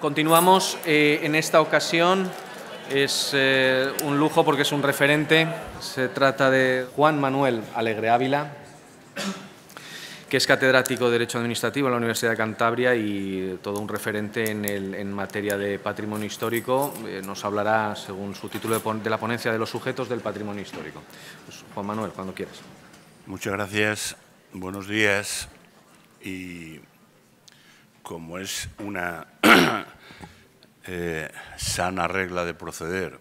Continuamos eh, en esta ocasión. Es eh, un lujo porque es un referente. Se trata de Juan Manuel Alegre Ávila, que es catedrático de Derecho Administrativo en la Universidad de Cantabria y todo un referente en, materia de patrimonio histórico. Eh, nos hablará, según su título de, la ponencia, de los sujetos del patrimonio histórico. Pues, Juan Manuel, cuando quieras. Muchas gracias. Buenos días. Y como es una eh, sana regla de proceder,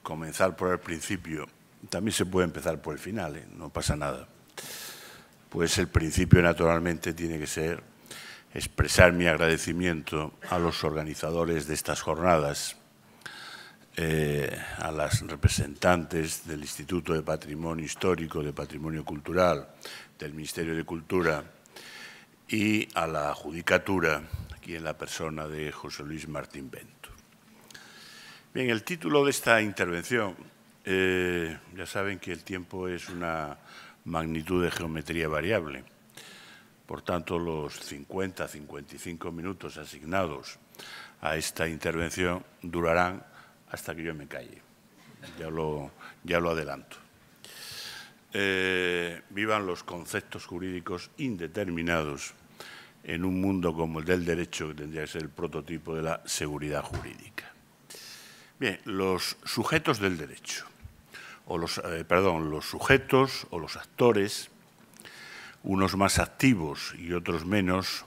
comenzar por el principio, también se puede empezar por el final, ¿eh? no pasa nada. Pues el principio naturalmente tiene que ser expresar mi agradecimiento a los organizadores de estas jornadas, eh, a las representantes del Instituto de Patrimonio Histórico, de Patrimonio Cultural, del Ministerio de Cultura, y a la Judicatura, aquí en la persona de José Luis Martín Bento. Bien, el título de esta intervención, eh, ya saben que el tiempo es una magnitud de geometría variable. Por tanto, los 50, 55 minutos asignados a esta intervención durarán hasta que yo me calle. Ya lo, ya lo adelanto. Eh, vivan los conceptos jurídicos indeterminados en un mundo como el del derecho, que tendría que ser el prototipo de la seguridad jurídica. Bien, los sujetos del derecho, o los, eh, perdón, los sujetos o los actores, unos más activos y otros menos,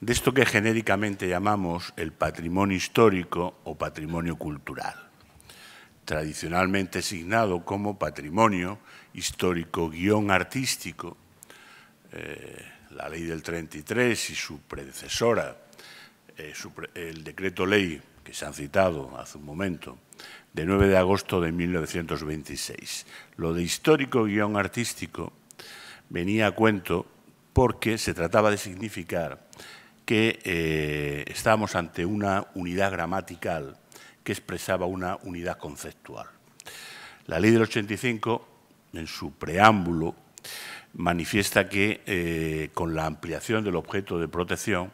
de esto que genéricamente llamamos el patrimonio histórico o patrimonio cultural tradicionalmente asignado como patrimonio histórico guión artístico, eh, la ley del 33 y su predecesora, eh, el decreto ley que se han citado hace un momento, de 9 de agosto de 1926. Lo de histórico guión artístico venía a cuento porque se trataba de significar que eh, estábamos ante una unidad gramatical que expresaba una unidad conceptual. La ley del 85, en su preámbulo, manifiesta que eh, con la ampliación del objeto de protección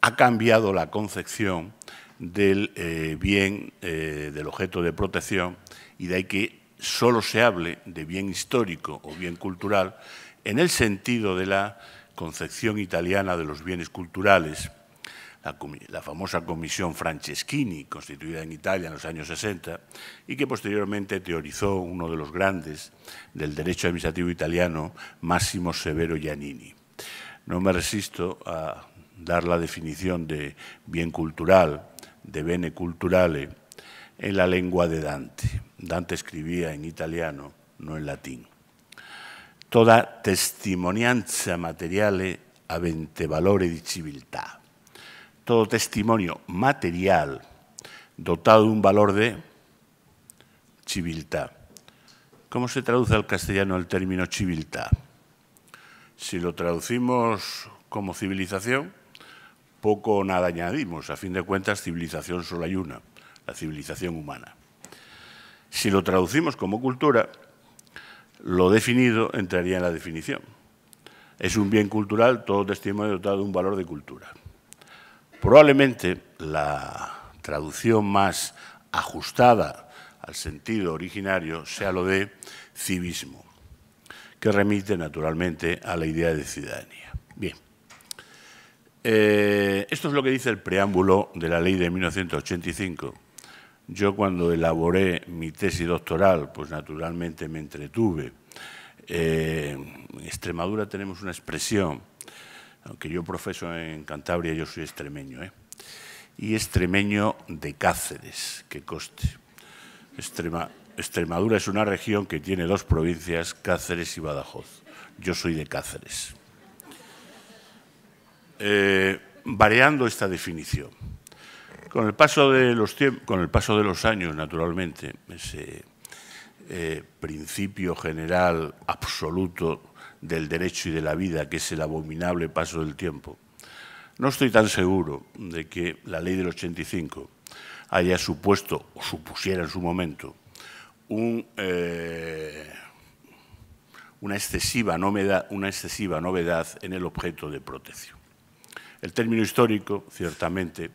ha cambiado la concepción del eh, bien, eh, del objeto de protección, y de ahí que solo se hable de bien histórico o bien cultural en el sentido de la concepción italiana de los bienes culturales, la, famosa comisión Franceschini, constituida en Italia en los años 60, y que posteriormente teorizó uno de los grandes del derecho administrativo italiano, Máximo Severo Giannini. No me resisto a dar la definición de bien cultural, de bene culturale, en la lengua de Dante. Dante escribía en italiano, no en latín. Toda testimonianza materiale avente valore di civiltà todo testimonio material dotado de un valor de civiltad. ¿Cómo se traduce al castellano el término chiviltá? Si lo traducimos como civilización, poco o nada añadimos. A fin de cuentas, civilización solo hay una, la civilización humana. Si lo traducimos como cultura, lo definido entraría en la definición. Es un bien cultural todo testimonio dotado de un valor de cultura. Probablemente la traducción más ajustada al sentido originario sea lo de civismo, que remite naturalmente a la idea de ciudadanía. Bien, eh, esto es lo que dice el preámbulo de la ley de 1985. Yo cuando elaboré mi tesis doctoral, pues naturalmente me entretuve. Eh, en Extremadura tenemos una expresión aunque yo profeso en Cantabria, yo soy extremeño, ¿eh? y extremeño de Cáceres, que coste. Extremadura es una región que tiene dos provincias, Cáceres y Badajoz. Yo soy de Cáceres. Eh, variando esta definición. Con el paso de los, años, naturalmente, ese eh, principio general absoluto del derecho y de la vida, que es el abominable paso del tiempo, no estoy tan seguro de que la ley del 85 haya supuesto o supusiera en su momento eh, una, excesiva novedad, una excesiva novedad en el objeto de protección. El término histórico, ciertamente,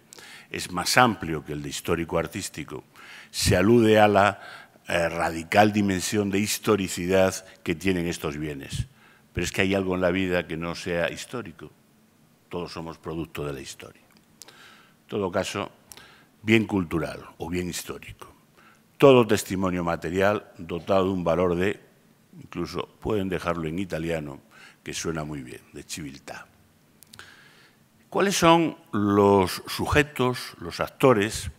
es más amplio que el de histórico artístico. Se alude a la eh, radical dimensión de historicidad que tienen estos bienes. Pero es que hay algo en la vida que no sea histórico. Todos somos producto de la historia. En todo caso, bien cultural o bien histórico. Todo testimonio material dotado de un valor de, incluso pueden dejarlo en italiano, que suena muy bien, de civiltà. ¿Cuáles son los sujetos, los actores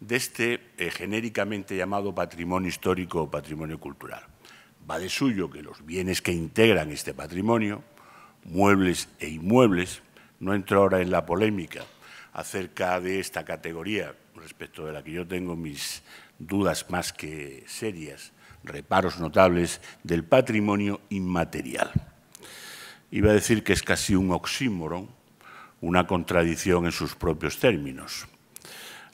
de este eh, genéricamente llamado patrimonio histórico o patrimonio cultural? va de suyo que los bienes que integran este patrimonio, muebles e inmuebles, no entro ahora en la polémica acerca de esta categoría, respecto de la que yo tengo mis dudas más que serias, reparos notables del patrimonio inmaterial. Iba a decir que es casi un oxímoron, una contradicción en sus propios términos.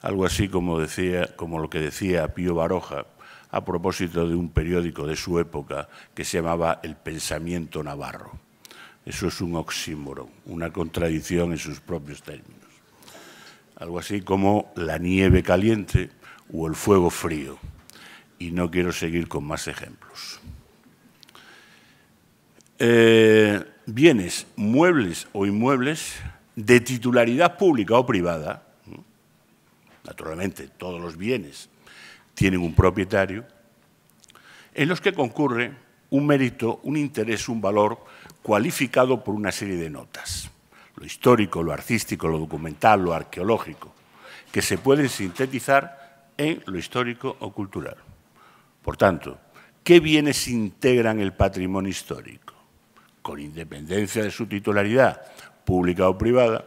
Algo así como, decía, como lo que decía Pío Baroja a propósito de un periódico de su época que se llamaba El Pensamiento Navarro. Eso es un oxímoron, una contradicción en sus propios términos. Algo así como la nieve caliente o el fuego frío. Y no quiero seguir con más ejemplos. Eh, bienes, muebles o inmuebles de titularidad pública o privada, naturalmente todos los bienes tienen un propietario, en los que concurre un mérito, un interés, un valor cualificado por una serie de notas, lo histórico, lo artístico, lo documental, lo arqueológico, que se pueden sintetizar en lo histórico o cultural. Por tanto, ¿qué bienes integran el patrimonio histórico? Con independencia de su titularidad, pública o privada,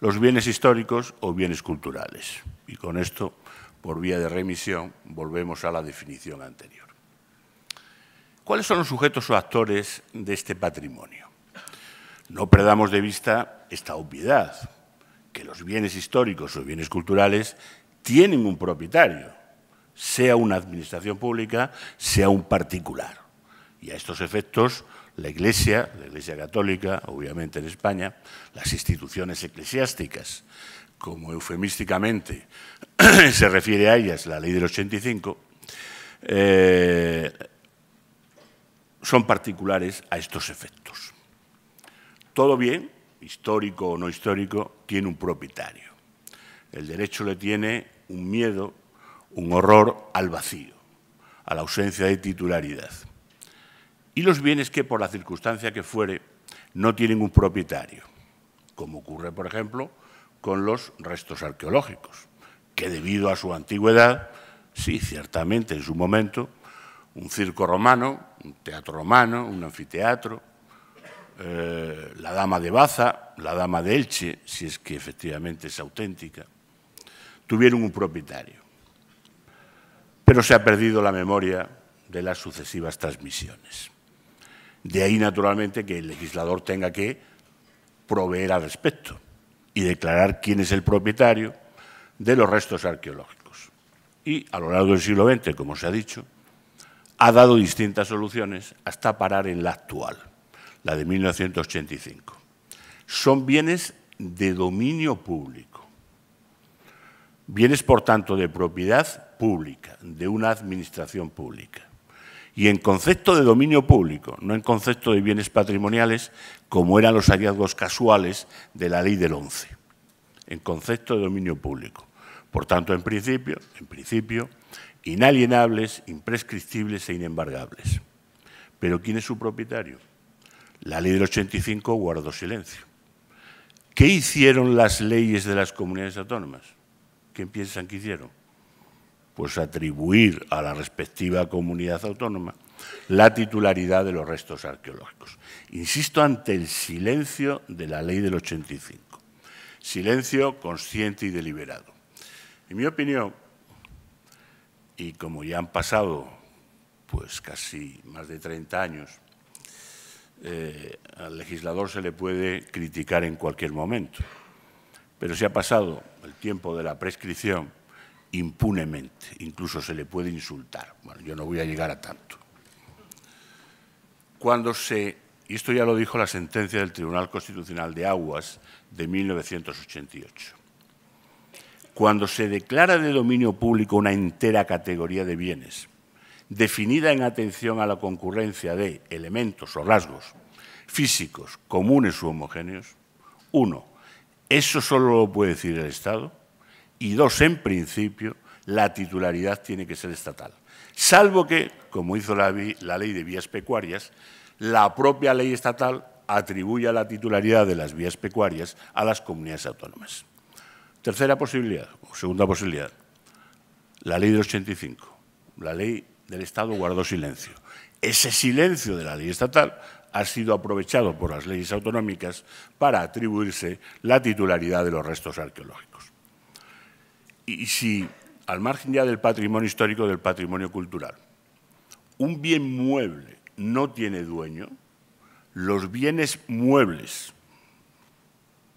los bienes históricos o bienes culturales. Y con esto por vía de remisión, volvemos a la definición anterior. ¿Cuáles son los sujetos o actores de este patrimonio? No perdamos de vista esta obviedad, que los bienes históricos o bienes culturales tienen un propietario, sea una administración pública, sea un particular. Y a estos efectos, la Iglesia, la Iglesia Católica, obviamente en España, las instituciones eclesiásticas, como eufemísticamente se refiere a ellas la ley del 85, eh, son particulares a estos efectos. Todo bien, histórico o no histórico, tiene un propietario. El derecho le tiene un miedo, un horror al vacío, a la ausencia de titularidad. Y los bienes que, por la circunstancia que fuere, no tienen un propietario, como ocurre, por ejemplo, con los restos arqueológicos, que debido a su antigüedad, sí, ciertamente en su momento, un circo romano, un teatro romano, un anfiteatro, eh, la dama de Baza, la dama de Elche, si es que efectivamente es auténtica, tuvieron un propietario. Pero se ha perdido la memoria de las sucesivas transmisiones. De ahí, naturalmente, que el legislador tenga que proveer al respecto y declarar quién es el propietario de los restos arqueológicos. Y a lo largo del siglo XX, como se ha dicho, ha dado distintas soluciones hasta parar en la actual, la de 1985. Son bienes de dominio público, bienes por tanto de propiedad pública, de una administración pública y en concepto de dominio público, no en concepto de bienes patrimoniales, como eran los hallazgos casuales de la ley del 11, en concepto de dominio público. Por tanto, en principio, en principio, inalienables, imprescriptibles e inembargables. Pero ¿quién es su propietario? La ley del 85 guardó silencio. ¿Qué hicieron las leyes de las comunidades autónomas? ¿Quién piensan que hicieron? pues atribuir a la respectiva comunidad autónoma la titularidad de los restos arqueológicos. Insisto ante el silencio de la ley del 85, silencio consciente y deliberado. En mi opinión, y como ya han pasado pues casi más de 30 años, eh, al legislador se le puede criticar en cualquier momento, pero se ha pasado el tiempo de la prescripción impunemente, incluso se le puede insultar. Bueno, yo no voy a llegar a tanto. Cuando se, y esto ya lo dijo la sentencia del Tribunal Constitucional de Aguas de 1988, cuando se declara de dominio público una entera categoría de bienes, definida en atención a la concurrencia de elementos o rasgos físicos comunes u homogéneos, uno, eso solo lo puede decir el Estado, y dos, en principio, la titularidad tiene que ser estatal. Salvo que, como hizo la, ley de vías pecuarias, la propia ley estatal atribuya la titularidad de las vías pecuarias a las comunidades autónomas. Tercera posibilidad, o segunda posibilidad, la ley del 85. La ley del Estado guardó silencio. Ese silencio de la ley estatal ha sido aprovechado por las leyes autonómicas para atribuirse la titularidad de los restos arqueológicos y si, al margen ya del patrimonio histórico, del patrimonio cultural, un bien mueble no tiene dueño, los bienes muebles,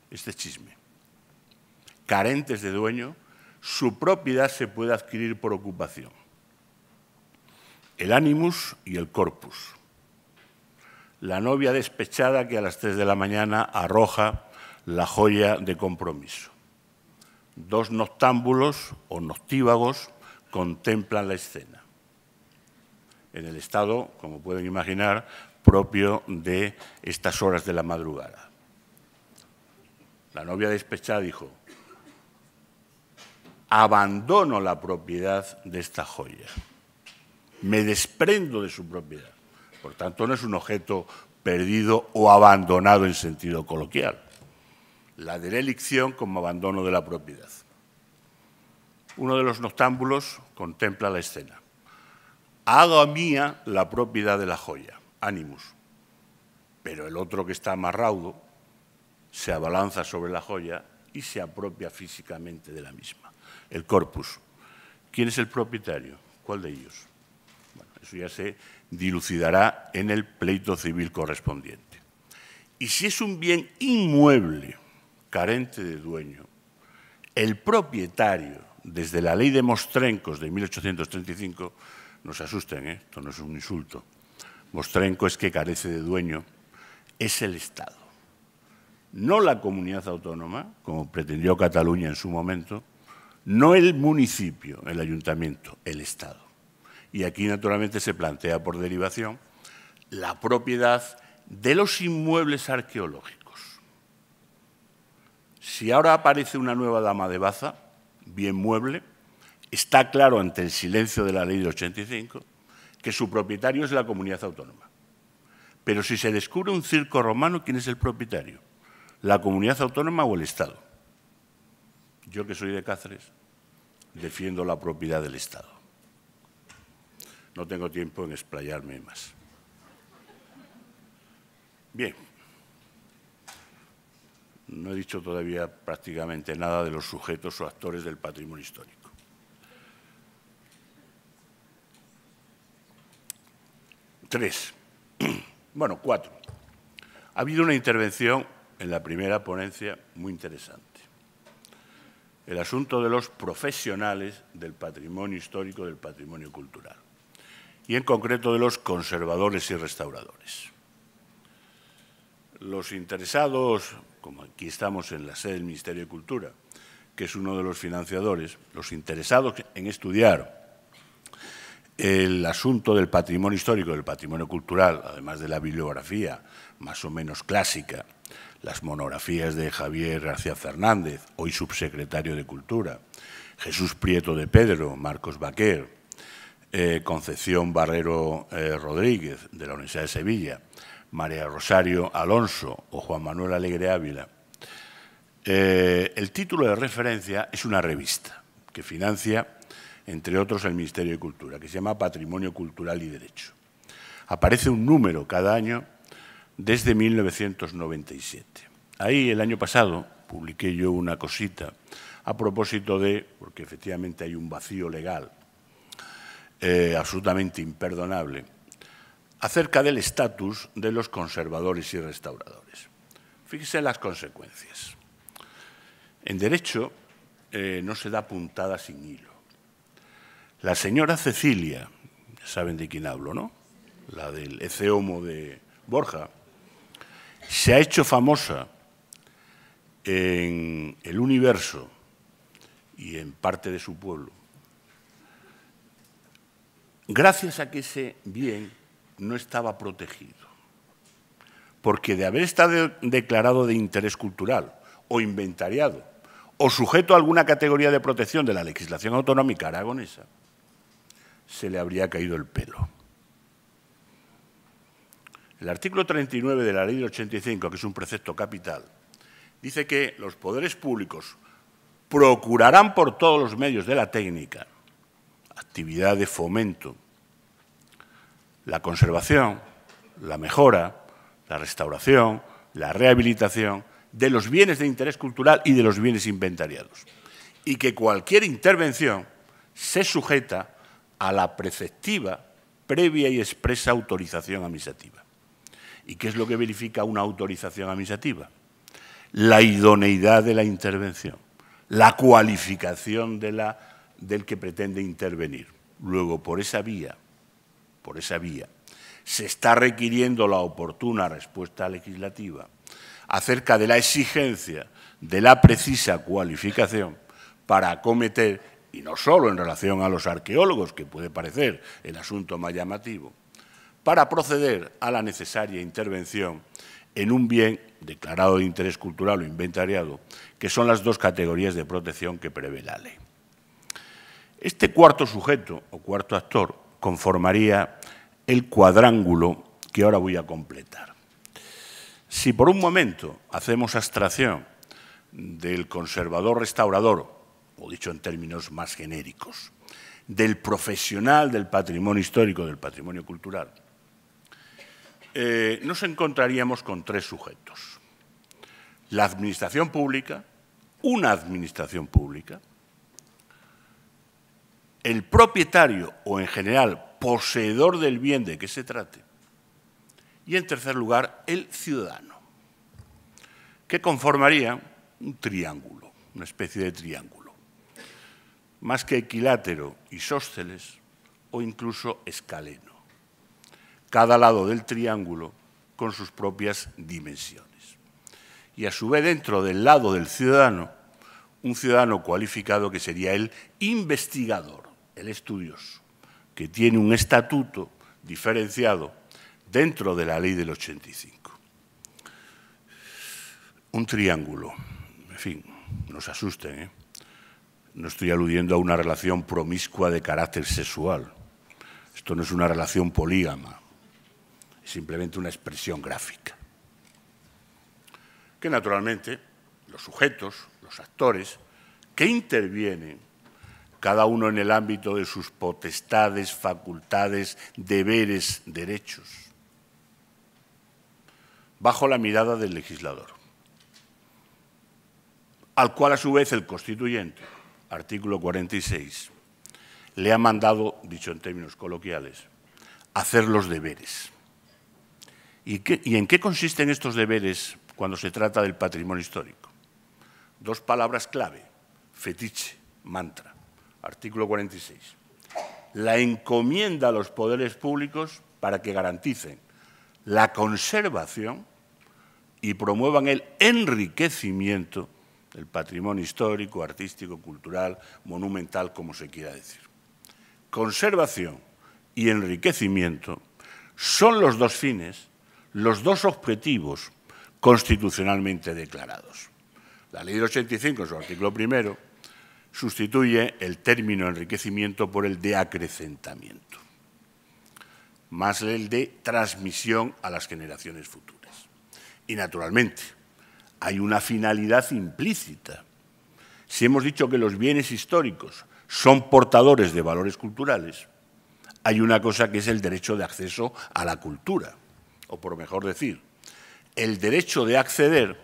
este chisme, carentes de dueño, su propiedad se puede adquirir por ocupación. El animus y el corpus. La novia despechada que a las tres de la mañana arroja la joya de compromiso. Dos noctámbulos o noctívagos contemplan la escena, en el estado, como pueden imaginar, propio de estas horas de la madrugada. La novia despechada dijo, abandono la propiedad de esta joya, me desprendo de su propiedad. Por tanto, no es un objeto perdido o abandonado en sentido coloquial, la elección como abandono de la propiedad. Uno de los noctámbulos contempla la escena. Hago mía la propiedad de la joya, ánimos. Pero el otro que está amarraudo se abalanza sobre la joya y se apropia físicamente de la misma, el corpus. ¿Quién es el propietario? ¿Cuál de ellos? Bueno, eso ya se dilucidará en el pleito civil correspondiente. Y si es un bien inmueble, carente de dueño, el propietario, desde la ley de Mostrencos de 1835, no se asusten, ¿eh? esto no es un insulto, Mostrenco es que carece de dueño, es el Estado. No la comunidad autónoma, como pretendió Cataluña en su momento, no el municipio, el ayuntamiento, el Estado. Y aquí naturalmente se plantea por derivación la propiedad de los inmuebles arqueológicos. Si ahora aparece una nueva dama de baza, bien mueble, está claro ante el silencio de la ley de 85 que su propietario es la comunidad autónoma. Pero si se descubre un circo romano, ¿quién es el propietario? ¿La comunidad autónoma o el Estado? Yo que soy de Cáceres, defiendo la propiedad del Estado. No tengo tiempo en explayarme más. Bien no he dicho todavía prácticamente nada de los sujetos o actores del patrimonio histórico. Tres, bueno, cuatro. Ha habido una intervención en la primera ponencia muy interesante. El asunto de los profesionales del patrimonio histórico, del patrimonio cultural. Y en concreto de los conservadores y restauradores. Los interesados como aquí estamos en la sede del Ministerio de Cultura, que es uno de los financiadores, los interesados en estudiar el asunto del patrimonio histórico, del patrimonio cultural, además de la bibliografía más o menos clásica, las monografías de Javier García Fernández, hoy subsecretario de Cultura, Jesús Prieto de Pedro, Marcos Baquer, eh, Concepción Barrero eh, Rodríguez, de la Universidad de Sevilla, María Rosario Alonso o Juan Manuel Alegre Ávila, eh, el título de referencia es una revista que financia, entre otros, el Ministerio de Cultura, que se llama Patrimonio Cultural y Derecho. Aparece un número cada año desde 1997. Ahí el año pasado publiqué yo una cosita a propósito de, porque efectivamente hay un vacío legal eh, absolutamente imperdonable, acerca del estatus de los conservadores y restauradores. Fíjese las consecuencias. En derecho eh, no se da puntada sin hilo. La señora Cecilia, saben de quién hablo, ¿no? La del Eceomo de Borja, se ha hecho famosa en el universo y en parte de su pueblo, gracias a que ese bien no estaba protegido. Porque de haber estado declarado de interés cultural o inventariado o sujeto a alguna categoría de protección de la legislación autonómica aragonesa, se le habría caído el pelo. El artículo 39 de la Ley 85, que es un precepto capital, dice que los poderes públicos procurarán por todos los medios de la técnica, actividad de fomento, la conservación, la mejora, la restauración, la rehabilitación de los bienes de interés cultural y de los bienes inventariados. Y que cualquier intervención se sujeta a la preceptiva, previa y expresa autorización administrativa. ¿Y qué es lo que verifica una autorización administrativa? La idoneidad de la intervención, la cualificación del que pretende intervenir. Luego, por esa vía, por esa vía, se está requiriendo la oportuna respuesta legislativa acerca de la exigencia de la precisa cualificación para acometer, y no solo en relación a los arqueólogos, que puede parecer el asunto más llamativo, para proceder a la necesaria intervención en un bien declarado de interés cultural o inventariado, que son las dos categorías de protección que prevé la ley. Este cuarto sujeto o cuarto actor conformaría el cuadrángulo que ahora voy a completar. Si por un momento hacemos abstracción del conservador restaurador, o dicho en términos más genéricos, del profesional del patrimonio histórico, del patrimonio cultural, eh, nos encontraríamos con tres sujetos. La administración pública, una administración pública, el propietario o en general poseedor del bien de que se trate. Y en tercer lugar, el ciudadano, que conformaría un triángulo, una especie de triángulo, más que equilátero, isósceles o incluso escaleno, cada lado del triángulo con sus propias dimensiones. Y a su vez dentro del lado del ciudadano, un ciudadano cualificado que sería el investigador, el estudioso, que tiene un estatuto diferenciado dentro de la ley del 85. Un triángulo, en fin, nos asusten, ¿eh? No estoy aludiendo a una relación promiscua de carácter sexual. Esto no es una relación polígama, es simplemente una expresión gráfica. Que naturalmente los sujetos, los actores que intervienen cada uno en el ámbito de sus potestades, facultades, deberes, derechos, bajo la mirada del legislador, al cual a su vez el constituyente, artículo 46, le ha mandado, dicho en términos coloquiales, hacer los deberes. ¿Y, qué, en qué consisten estos deberes cuando se trata del patrimonio histórico? Dos palabras clave, fetiche, mantra Artículo 46. La encomienda a los poderes públicos para que garanticen la conservación y promuevan el enriquecimiento del patrimonio histórico, artístico, cultural, monumental, como se quiera decir. Conservación y enriquecimiento son los dos fines, los dos objetivos constitucionalmente declarados. La ley del 85, su artículo primero, sustituye el término enriquecimiento por el de acrecentamiento, más el de transmisión a las generaciones futuras. Y naturalmente, hay una finalidad implícita. Si hemos dicho que los bienes históricos son portadores de valores culturales, hay una cosa que es el derecho de acceso a la cultura, o por mejor decir, el derecho de acceder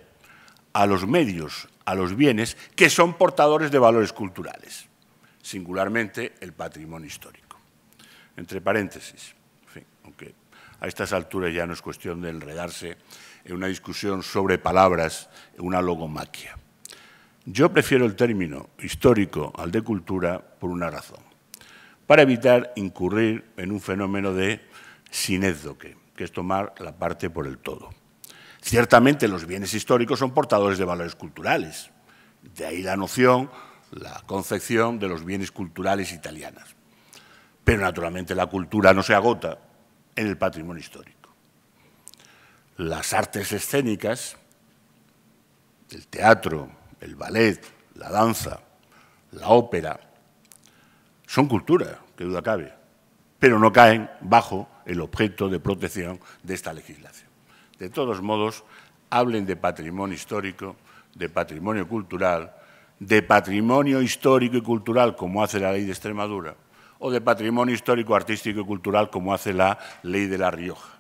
a los medios a los bienes que son portadores de valores culturales, singularmente el patrimonio histórico. Entre paréntesis, aunque a estas alturas ya no es cuestión de enredarse en una discusión sobre palabras, en una logomaquia. Yo prefiero el término histórico al de cultura por una razón, para evitar incurrir en un fenómeno de sinédoque, que es tomar la parte por el todo. Ciertamente los bienes históricos son portadores de valores culturales, de ahí la noción, la concepción de los bienes culturales italianas. Pero naturalmente la cultura no se agota en el patrimonio histórico. Las artes escénicas, el teatro, el ballet, la danza, la ópera, son cultura, que duda cabe, pero no caen bajo el objeto de protección de esta legislación de todos modos, hablen de patrimonio histórico, de patrimonio cultural, de patrimonio histórico y cultural, como hace la ley de Extremadura, o de patrimonio histórico, artístico y cultural, como hace la ley de La Rioja,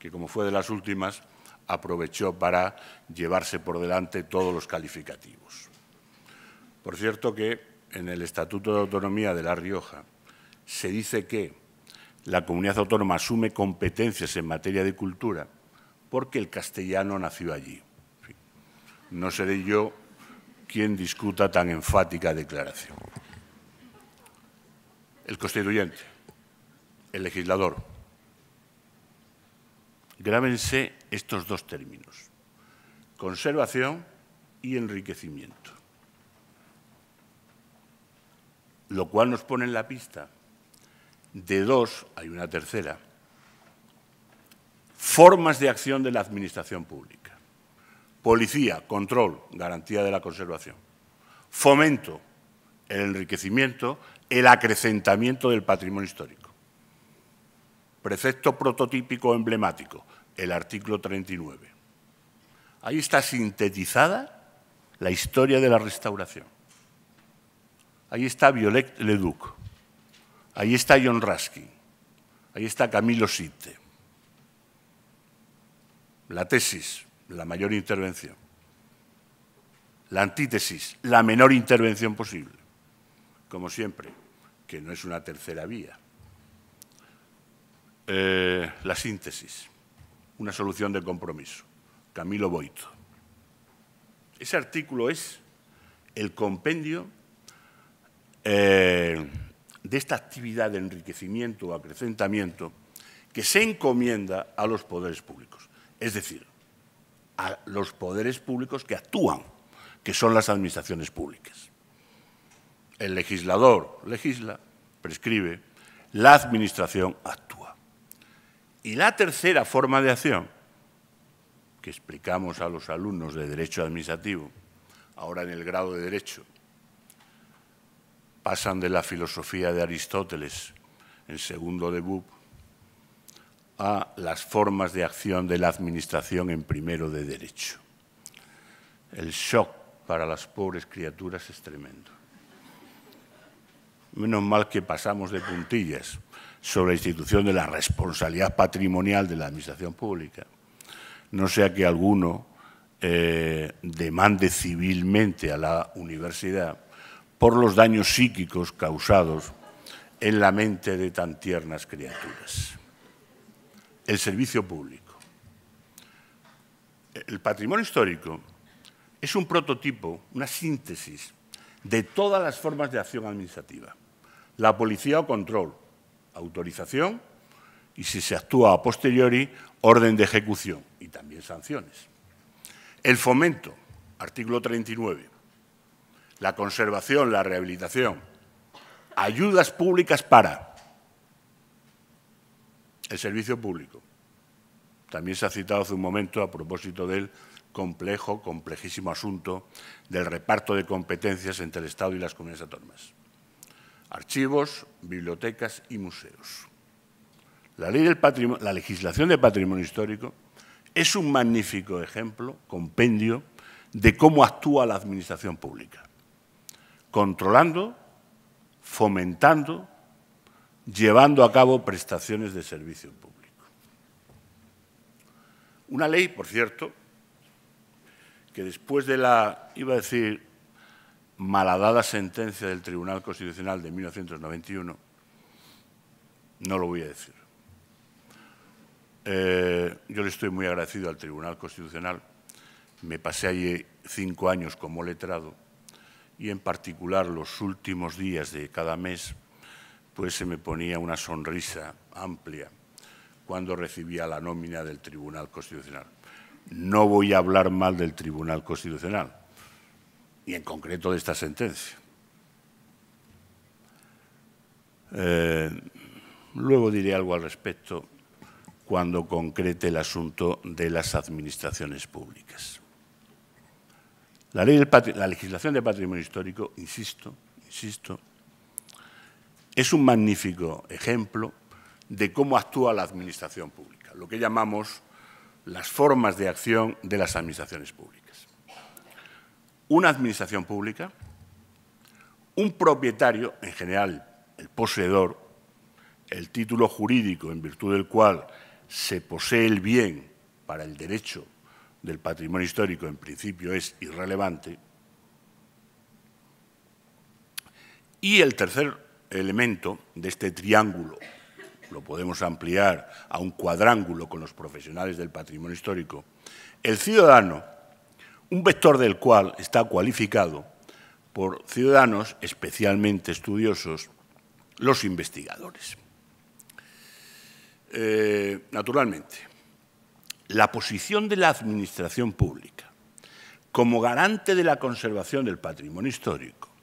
que como fue de las últimas, aprovechó para llevarse por delante todos los calificativos. Por cierto que en el Estatuto de Autonomía de La Rioja se dice que la comunidad autónoma asume competencias en materia de cultura porque el castellano nació allí. No seré yo quien discuta tan enfática declaración. El constituyente, el legislador. Grábense estos dos términos, conservación y enriquecimiento. Lo cual nos pone en la pista de dos, hay una tercera, Formas de acción de la administración pública. Policía, control, garantía de la conservación. Fomento, el enriquecimiento, el acrecentamiento del patrimonio histórico. Precepto prototípico emblemático, el artículo 39. Ahí está sintetizada la historia de la restauración. Ahí está Violet Leduc. Ahí está John Ruskin. Ahí está Camilo Sitte la tesis, la mayor intervención. La antítesis, la menor intervención posible. Como siempre, que no es una tercera vía. Eh, la síntesis, una solución de compromiso. Camilo Boito. Ese artículo es el compendio eh, de esta actividad de enriquecimiento o acrecentamiento que se encomienda a los poderes públicos es decir, a los poderes públicos que actúan, que son las administraciones públicas. El legislador legisla, prescribe, la administración actúa. Y la tercera forma de acción, que explicamos a los alumnos de Derecho Administrativo, ahora en el grado de Derecho, pasan de la filosofía de Aristóteles en segundo de a las formas de acción de la Administración en primero de derecho. El shock para las pobres criaturas es tremendo. Menos mal que pasamos de puntillas sobre la institución de la responsabilidad patrimonial de la Administración Pública. No sea que alguno eh, demande civilmente a la universidad por los daños psíquicos causados en la mente de tan tiernas criaturas el servicio público. El patrimonio histórico es un prototipo, una síntesis de todas las formas de acción administrativa. La policía o control, autorización y si se actúa a posteriori, orden de ejecución y también sanciones. El fomento, artículo 39. La conservación, la rehabilitación. Ayudas públicas para el servicio público. También se ha citado hace un momento a propósito del complejo, complejísimo asunto del reparto de competencias entre el Estado y las comunidades autónomas. Archivos, bibliotecas y museos. La, ley del patrimonio, la legislación de patrimonio histórico es un magnífico ejemplo, compendio, de cómo actúa la administración pública, controlando, fomentando llevando a cabo prestaciones de servicio público. Una ley, por cierto, que después de la, iba a decir, malhadada sentencia del Tribunal Constitucional de 1991, no lo voy a decir. Eh, yo le estoy muy agradecido al Tribunal Constitucional. Me pasé allí cinco años como letrado y en particular los últimos días de cada mes pues se me ponía una sonrisa amplia cuando recibía la nómina del Tribunal Constitucional. No voy a hablar mal del Tribunal Constitucional y en concreto de esta sentencia. Eh, luego diré algo al respecto cuando concrete el asunto de las administraciones públicas. la legislación de patrimonio histórico, insisto, insisto, es un magnífico ejemplo de cómo actúa la Administración pública, lo que llamamos las formas de acción de las administraciones públicas. Una administración pública, un propietario, en general el poseedor, el título jurídico en virtud del cual se posee el bien para el derecho del patrimonio histórico en principio es irrelevante, y el tercer elemento de este triángulo, lo podemos ampliar a un cuadrángulo con los profesionales del patrimonio histórico, el ciudadano, un vector del cual está cualificado por ciudadanos especialmente estudiosos, los investigadores. Eh, naturalmente, la posición de la Administración Pública como garante de la conservación del patrimonio histórico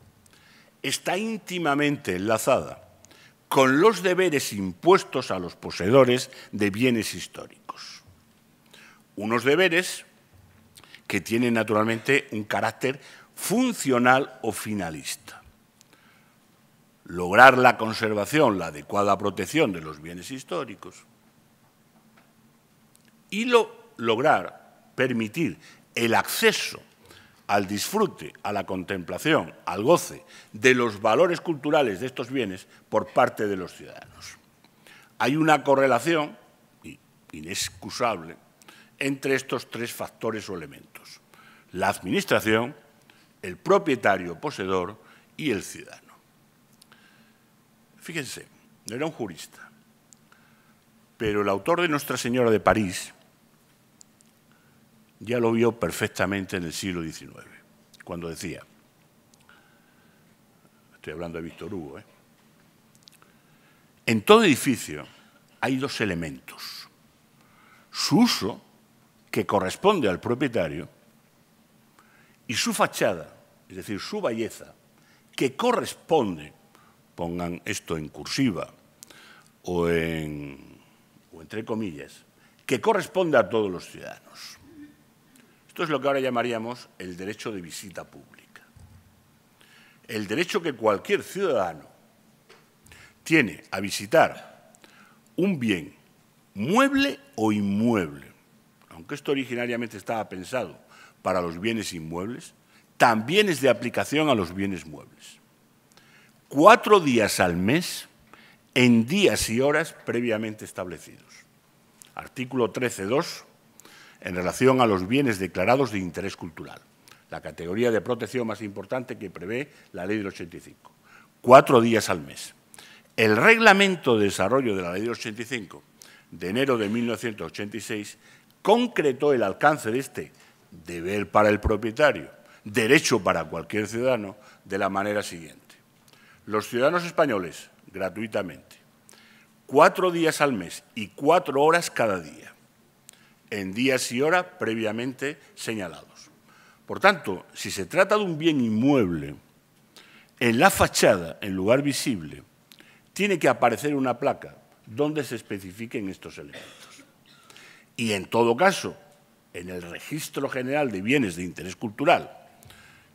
está íntimamente enlazada con los deberes impuestos a los poseedores de bienes históricos. Unos deberes que tienen naturalmente un carácter funcional o finalista. Lograr la conservación, la adecuada protección de los bienes históricos y lograr permitir el acceso al disfrute, a la contemplación, al goce de los valores culturales de estos bienes por parte de los ciudadanos. Hay una correlación inexcusable entre estos tres factores o elementos, la administración, el propietario poseedor y el ciudadano. Fíjense, no era un jurista, pero el autor de Nuestra Señora de París ya lo vio perfectamente en el siglo XIX, cuando decía, estoy hablando de Víctor Hugo, ¿eh? en todo edificio hay dos elementos. Su uso, que corresponde al propietario, y su fachada, es decir, su belleza, que corresponde, pongan esto en cursiva o o entre comillas, que corresponde a todos los ciudadanos. Esto es lo que ahora llamaríamos el derecho de visita pública. El derecho que cualquier ciudadano tiene a visitar un bien mueble o inmueble, aunque esto originariamente estaba pensado para los bienes inmuebles, también es de aplicación a los bienes muebles. Cuatro días al mes en días y horas previamente establecidos. Artículo 13.2 en relación a los bienes declarados de interés cultural, la categoría de protección más importante que prevé la Ley del 85, cuatro días al mes. El reglamento de desarrollo de la Ley del 85, de enero de 1986, concretó el alcance de este deber para el propietario, derecho para cualquier ciudadano, de la manera siguiente. Los ciudadanos españoles, gratuitamente, cuatro días al mes y cuatro horas cada día en días y horas previamente señalados. Por tanto, si se trata de un bien inmueble, en la fachada, en lugar visible, tiene que aparecer una placa donde se especifiquen estos elementos. Y en todo caso, en el Registro General de Bienes de Interés Cultural,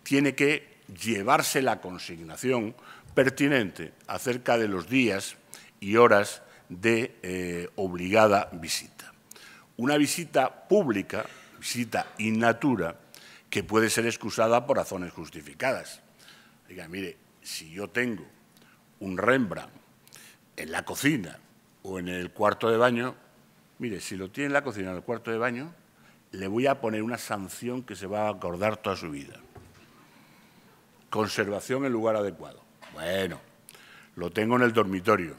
tiene que llevarse la consignación pertinente acerca de los días y horas de eh, obligada visita una visita pública, visita in natura, que puede ser excusada por razones justificadas. Diga, mire, si yo tengo un Rembrandt en la cocina o en el cuarto de baño, mire, si lo tiene en la cocina o en el cuarto de baño, le voy a poner una sanción que se va a acordar toda su vida. Conservación en lugar adecuado. Bueno, lo tengo en el dormitorio.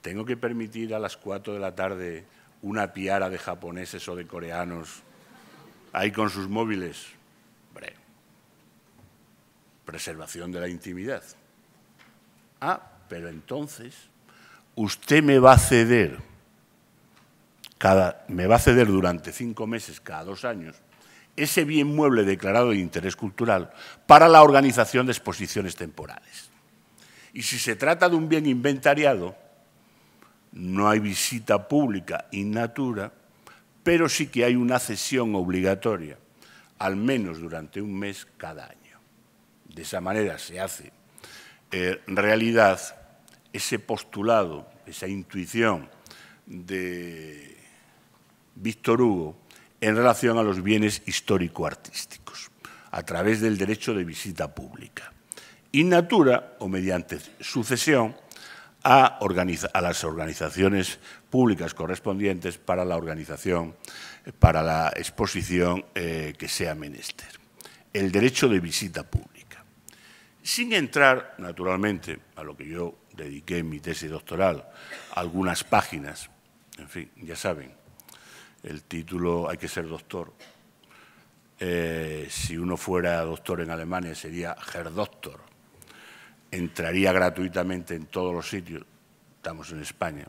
Tengo que permitir a las cuatro de la tarde una piara de japoneses o de coreanos ahí con sus móviles. Hombre, preservación de la intimidad. Ah, pero entonces usted me va a ceder, cada, me va a ceder durante cinco meses, cada dos años, ese bien mueble declarado de interés cultural para la organización de exposiciones temporales. Y si se trata de un bien inventariado, no hay visita pública in natura, pero sí que hay una cesión obligatoria, al menos durante un mes cada año. De esa manera se hace eh, realidad ese postulado, esa intuición de Víctor Hugo en relación a los bienes histórico-artísticos, a través del derecho de visita pública. In natura, o mediante sucesión, a, a, las organizaciones públicas correspondientes para la organización, para la exposición eh, que sea menester. El derecho de visita pública. Sin entrar, naturalmente, a lo que yo dediqué en mi tesis doctoral, algunas páginas, en fin, ya saben, el título Hay que ser doctor. Eh, si uno fuera doctor en Alemania sería Herr Doctor entraría gratuitamente en todos los sitios, estamos en España.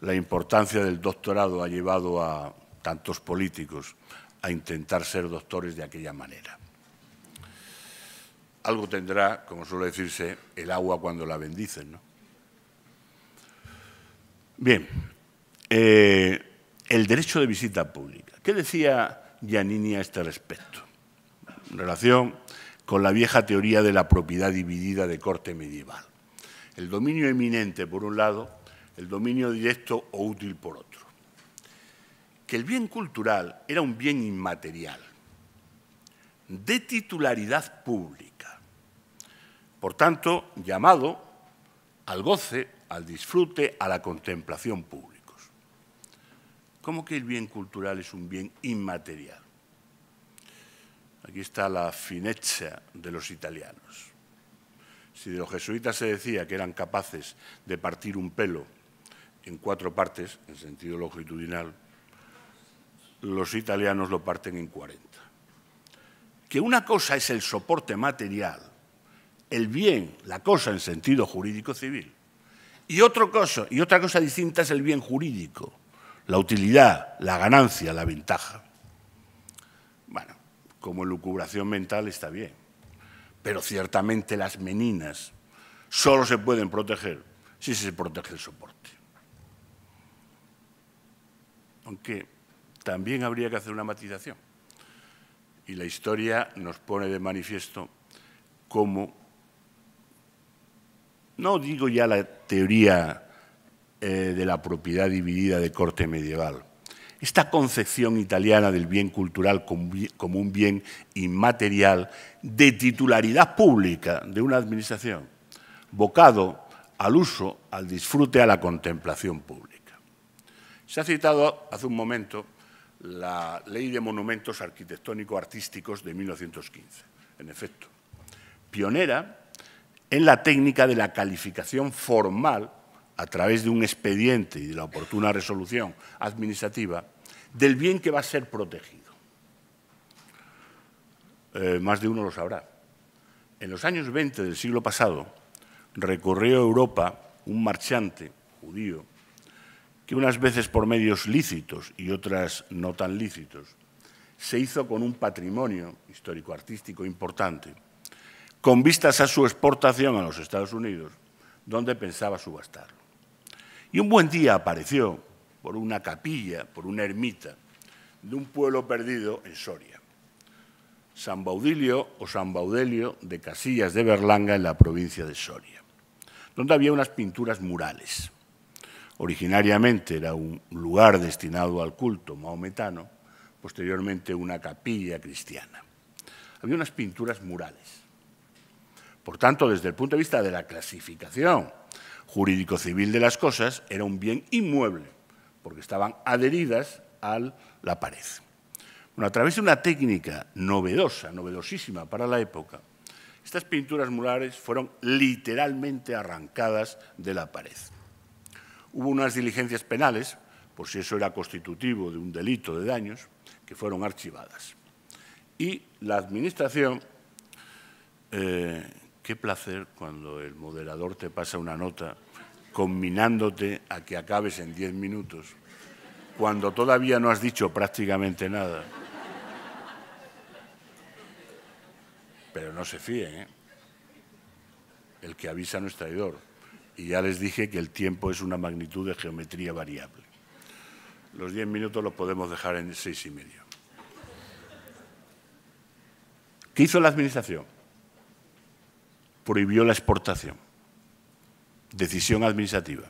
La importancia del doctorado ha llevado a tantos políticos a intentar ser doctores de aquella manera. Algo tendrá, como suele decirse, el agua cuando la bendicen. ¿no? Bien, eh, el derecho de visita pública. ¿Qué decía Giannini a este respecto? En relación con la vieja teoría de la propiedad dividida de corte medieval. El dominio eminente por un lado, el dominio directo o útil por otro. Que el bien cultural era un bien inmaterial, de titularidad pública, por tanto, llamado al goce, al disfrute, a la contemplación públicos. ¿Cómo que el bien cultural es un bien inmaterial? Aquí está la finecha de los italianos. Si de los jesuitas se decía que eran capaces de partir un pelo en cuatro partes, en sentido longitudinal, los italianos lo parten en cuarenta. Que una cosa es el soporte material, el bien, la cosa en sentido jurídico civil, y, cosa, y otra cosa distinta es el bien jurídico, la utilidad, la ganancia, la ventaja como lucubración mental está bien. Pero ciertamente las meninas solo se pueden proteger si se protege el soporte. Aunque también habría que hacer una matización. Y la historia nos pone de manifiesto cómo, no digo ya la teoría eh, de la propiedad dividida de corte medieval, esta concepción italiana del bien cultural como un bien inmaterial de titularidad pública de una administración, bocado al uso, al disfrute, a la contemplación pública. Se ha citado hace un momento la Ley de Monumentos Arquitectónicos Artísticos de 1915, en efecto, pionera en la técnica de la calificación formal a través de un expediente y de la oportuna resolución administrativa del bien que va a ser protegido. Eh, más de uno lo sabrá. En los años 20 del siglo pasado recorrió Europa un marchante judío que unas veces por medios lícitos y otras no tan lícitos se hizo con un patrimonio histórico-artístico importante con vistas a su exportación a los Estados Unidos, donde pensaba subastarlo. Y un buen día apareció por una capilla, por una ermita, de un pueblo perdido en Soria. San Baudilio o San Baudelio de Casillas de Berlanga en la provincia de Soria, donde había unas pinturas murales. Originariamente era un lugar destinado al culto maometano, posteriormente una capilla cristiana. Había unas pinturas murales. Por tanto, desde el punto de vista de la clasificación jurídico-civil de las cosas, era un bien inmueble porque estaban adheridas a la pared. a través de una técnica novedosa, novedosísima para la época, estas pinturas murales fueron literalmente arrancadas de la pared. Hubo unas diligencias penales, por si eso era constitutivo de un delito de daños, que fueron archivadas. Y la Administración, eh, qué placer cuando el moderador te pasa una nota ...combinándote a que acabes en diez minutos, cuando todavía no has dicho prácticamente nada. Pero no se fíen, ¿eh? El que avisa no es traidor. Y ya les dije que el tiempo es una magnitud de geometría variable. Los diez minutos los podemos dejar en seis y medio. ¿Qué hizo la Administración? Prohibió la exportación decisión administrativa,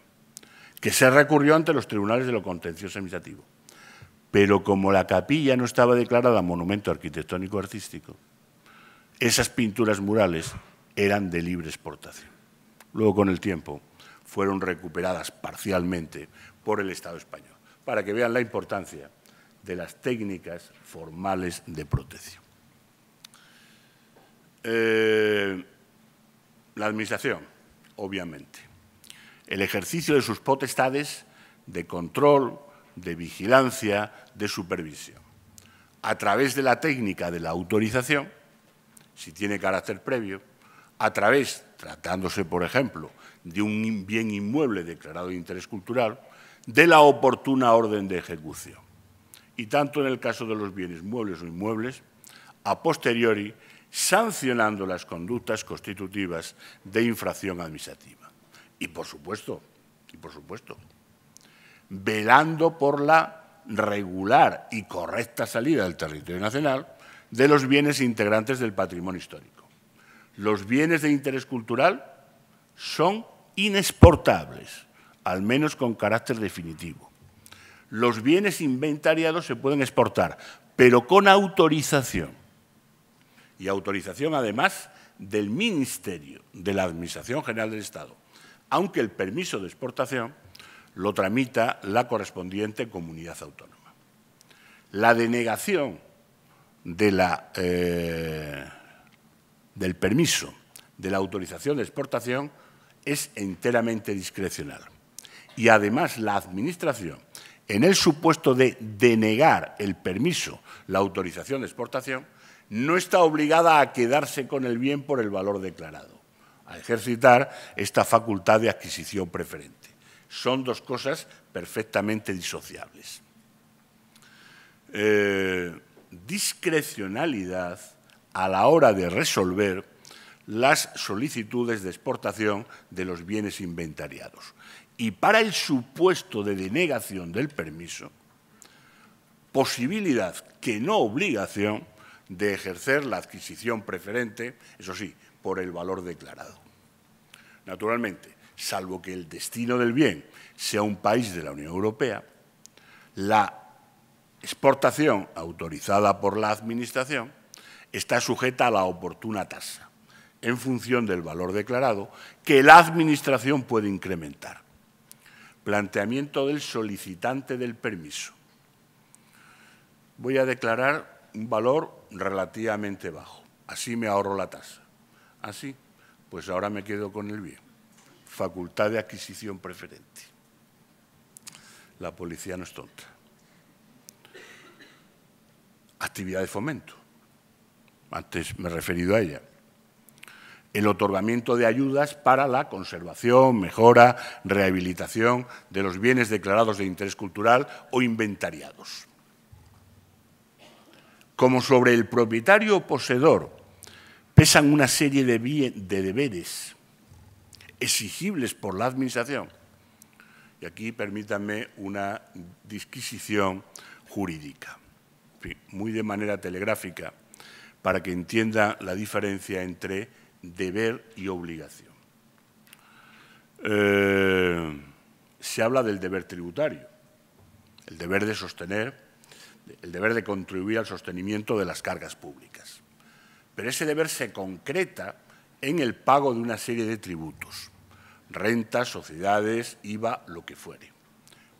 que se recurrió ante los tribunales de lo contencioso administrativo. Pero como la capilla no estaba declarada monumento arquitectónico artístico, esas pinturas murales eran de libre exportación. Luego, con el tiempo, fueron recuperadas parcialmente por el Estado español, para que vean la importancia de las técnicas formales de protección. Eh, la Administración, obviamente el ejercicio de sus potestades de control, de vigilancia, de supervisión. A través de la técnica de la autorización, si tiene carácter previo, a través, tratándose, por ejemplo, de un bien inmueble declarado de interés cultural, de la oportuna orden de ejecución. Y tanto en el caso de los bienes muebles o inmuebles, a posteriori sancionando las conductas constitutivas de infracción administrativa. Y por supuesto, y por supuesto, velando por la regular y correcta salida del territorio nacional de los bienes integrantes del patrimonio histórico. Los bienes de interés cultural son inexportables, al menos con carácter definitivo. Los bienes inventariados se pueden exportar, pero con autorización. Y autorización, además, del Ministerio de la Administración General del Estado aunque el permiso de exportación lo tramita la correspondiente comunidad autónoma. La denegación eh, del permiso de la autorización de exportación es enteramente discrecional. Y además la Administración, en el supuesto de denegar el permiso, la autorización de exportación, no está obligada a quedarse con el bien por el valor declarado a ejercitar esta facultad de adquisición preferente. Son dos cosas perfectamente disociables. Eh, discrecionalidad a la hora de resolver las solicitudes de exportación de los bienes inventariados. Y para el supuesto de denegación del permiso, posibilidad, que no obligación, de ejercer la adquisición preferente, eso sí, por el valor declarado. Naturalmente, salvo que el destino del bien sea un país de la Unión Europea, la exportación autorizada por la Administración está sujeta a la oportuna tasa, en función del valor declarado, que la Administración puede incrementar. Planteamiento del solicitante del permiso. Voy a declarar un valor relativamente bajo, así me ahorro la tasa así, pues ahora me quedo con el bien. Facultad de adquisición preferente. La policía no es tonta. Actividad de fomento. Antes me he referido a ella el otorgamiento de ayudas para la conservación, mejora, rehabilitación de los bienes declarados de interés cultural o inventariados. Como sobre el propietario o poseedor pesan una serie de, de deberes exigibles por la Administración. Y aquí permítanme una disquisición jurídica, muy de manera telegráfica, para que entienda la diferencia entre deber y obligación. Eh, se habla del deber tributario, el deber de sostener, el deber de contribuir al sostenimiento de las cargas públicas pero ese deber se concreta en el pago de una serie de tributos, rentas, sociedades, IVA, lo que fuere.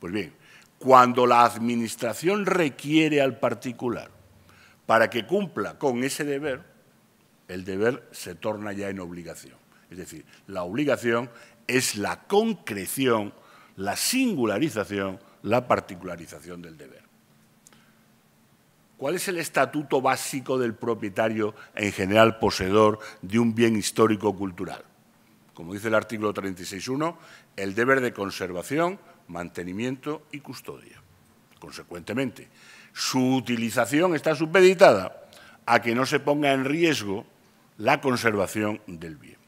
Pues bien, cuando la Administración requiere al particular para que cumpla con ese deber, el deber se torna ya en obligación. Es decir, la obligación es la concreción, la singularización, la particularización del deber. ¿Cuál es el estatuto básico del propietario, en general poseedor, de un bien histórico cultural? Como dice el artículo 36.1, el deber de conservación, mantenimiento y custodia. Consecuentemente, su utilización está supeditada a que no se ponga en riesgo la conservación del bien.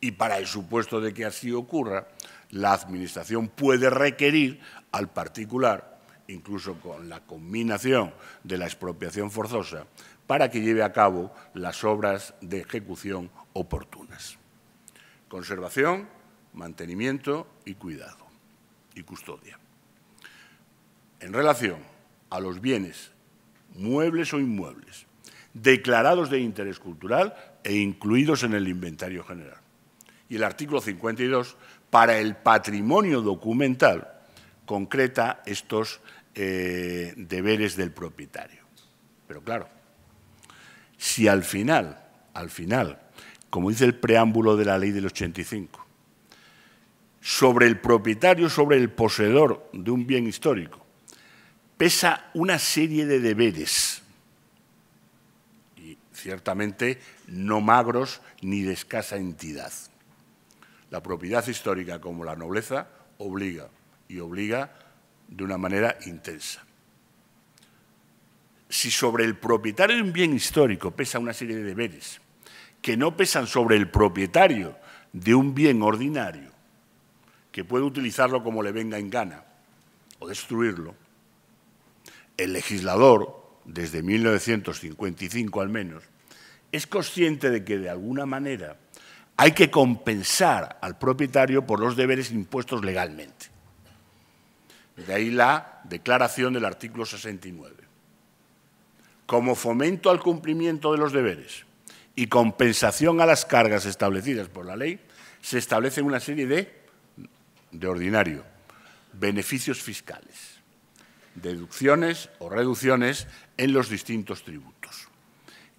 Y para el supuesto de que así ocurra, la Administración puede requerir al particular incluso con la combinación de la expropiación forzosa, para que lleve a cabo las obras de ejecución oportunas. Conservación, mantenimiento y cuidado y custodia. En relación a los bienes, muebles o inmuebles, declarados de interés cultural e incluidos en el inventario general. Y el artículo 52, para el patrimonio documental, concreta estos eh, deberes del propietario. Pero claro, si al final, al final, como dice el preámbulo de la ley del 85, sobre el propietario, sobre el poseedor de un bien histórico, pesa una serie de deberes, y ciertamente no magros ni de escasa entidad. La propiedad histórica como la nobleza obliga y obliga de una manera intensa. Si sobre el propietario de un bien histórico pesa una serie de deberes que no pesan sobre el propietario de un bien ordinario, que puede utilizarlo como le venga en gana o destruirlo, el legislador, desde 1955 al menos, es consciente de que de alguna manera hay que compensar al propietario por los deberes impuestos legalmente. De ahí la declaración del artículo 69. Como fomento al cumplimiento de los deberes y compensación a las cargas establecidas por la ley, se establecen una serie de, de ordinario, beneficios fiscales, deducciones o reducciones en los distintos tributos.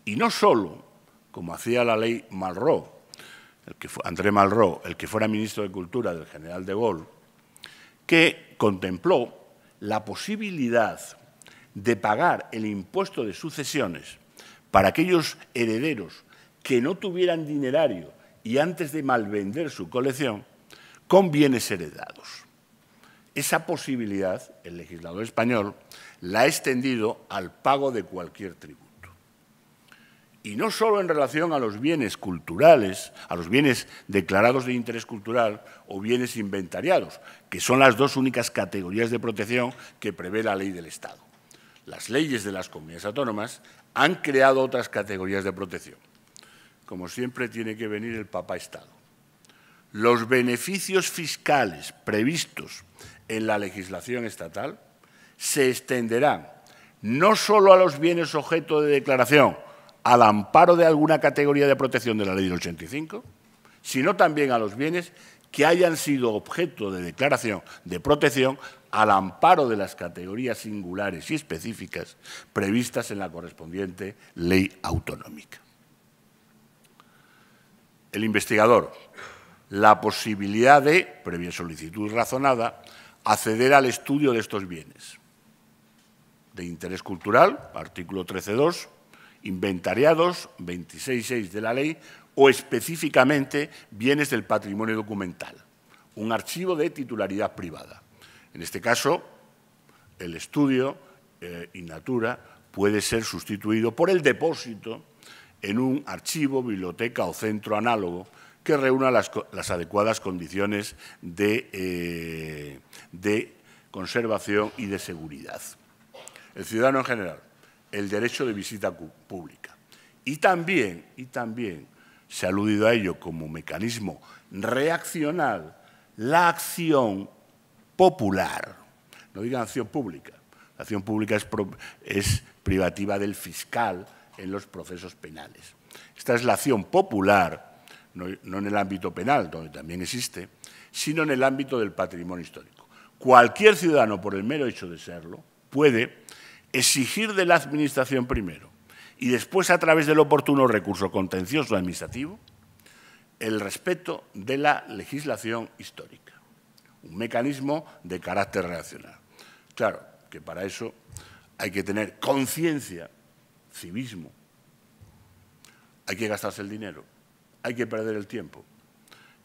Y no solo, como hacía la ley Malraux, el que fue, André Malraux, el que fuera ministro de Cultura del general de Gaulle, que contempló la posibilidad de pagar el impuesto de sucesiones para aquellos herederos que no tuvieran dinerario y antes de malvender su colección, con bienes heredados. Esa posibilidad, el legislador español, la ha extendido al pago de cualquier tributo y no solo en relación a los bienes culturales, a los bienes declarados de interés cultural o bienes inventariados, que son las dos únicas categorías de protección que prevé la ley del Estado. Las leyes de las comunidades autónomas han creado otras categorías de protección. Como siempre tiene que venir el Papa Estado. Los beneficios fiscales previstos en la legislación estatal se extenderán no solo a los bienes objeto de declaración, al amparo de alguna categoría de protección de la ley del 85, sino también a los bienes que hayan sido objeto de declaración de protección al amparo de las categorías singulares y específicas previstas en la correspondiente ley autonómica. El investigador, la posibilidad de, previa solicitud razonada, acceder al estudio de estos bienes. De interés cultural, artículo 13.2, inventariados, 26.6 de la ley, o específicamente bienes del patrimonio documental, un archivo de titularidad privada. En este caso, el estudio eh, in natura puede ser sustituido por el depósito en un archivo, biblioteca o centro análogo que reúna las, adecuadas condiciones de, eh, de conservación y de seguridad. El ciudadano en general el derecho de visita pública. Y también, y también se ha aludido a ello como mecanismo reaccional, la acción popular. No digan acción pública. La acción pública es, es privativa del fiscal en los procesos penales. Esta es la acción popular, no en el ámbito penal, donde también existe, sino en el ámbito del patrimonio histórico. Cualquier ciudadano, por el mero hecho de serlo, puede exigir de la Administración primero y después a través del oportuno recurso contencioso administrativo el respeto de la legislación histórica, un mecanismo de carácter reaccional. Claro que para eso hay que tener conciencia, civismo, hay que gastarse el dinero, hay que perder el tiempo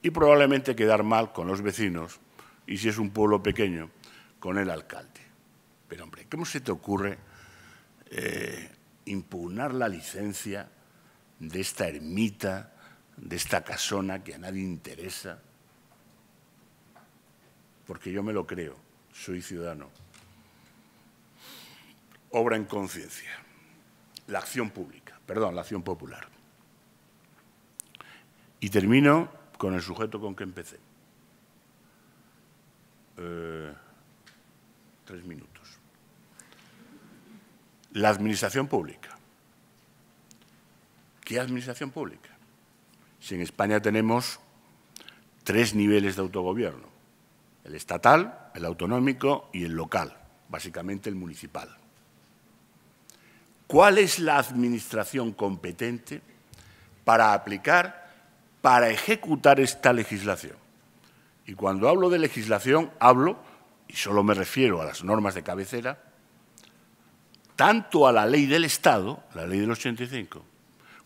y probablemente quedar mal con los vecinos y si es un pueblo pequeño, con el alcalde. Pero hombre, ¿cómo se te ocurre eh, impugnar la licencia de esta ermita, de esta casona que a nadie interesa? Porque yo me lo creo, soy ciudadano. Obra en conciencia. La acción pública, perdón, la acción popular. Y termino con el sujeto con que empecé. Eh, tres minutos. La administración pública. ¿Qué administración pública? Si en España tenemos tres niveles de autogobierno, el estatal, el autonómico y el local, básicamente el municipal. ¿Cuál es la administración competente para aplicar, para ejecutar esta legislación? Y cuando hablo de legislación, hablo, y solo me refiero a las normas de cabecera, tanto a la ley del Estado, la ley del 85,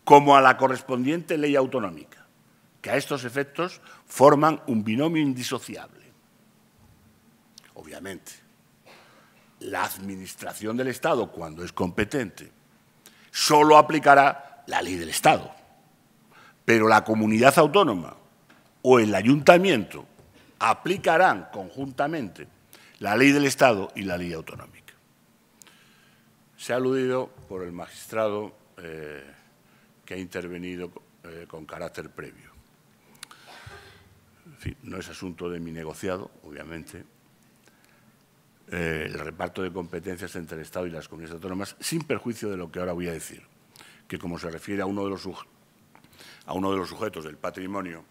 como a la correspondiente ley autonómica, que a estos efectos forman un binomio indisociable. Obviamente, la Administración del Estado, cuando es competente, solo aplicará la ley del Estado, pero la comunidad autónoma o el ayuntamiento aplicarán conjuntamente la ley del Estado y la ley autonómica. Se ha aludido por el magistrado eh, que ha intervenido eh, con carácter previo. no es asunto de mi negociado, obviamente. Eh, el reparto de competencias entre el Estado y las comunidades autónomas, sin perjuicio de lo que ahora voy a decir, que como se refiere a uno de los, a uno de los sujetos del patrimonio,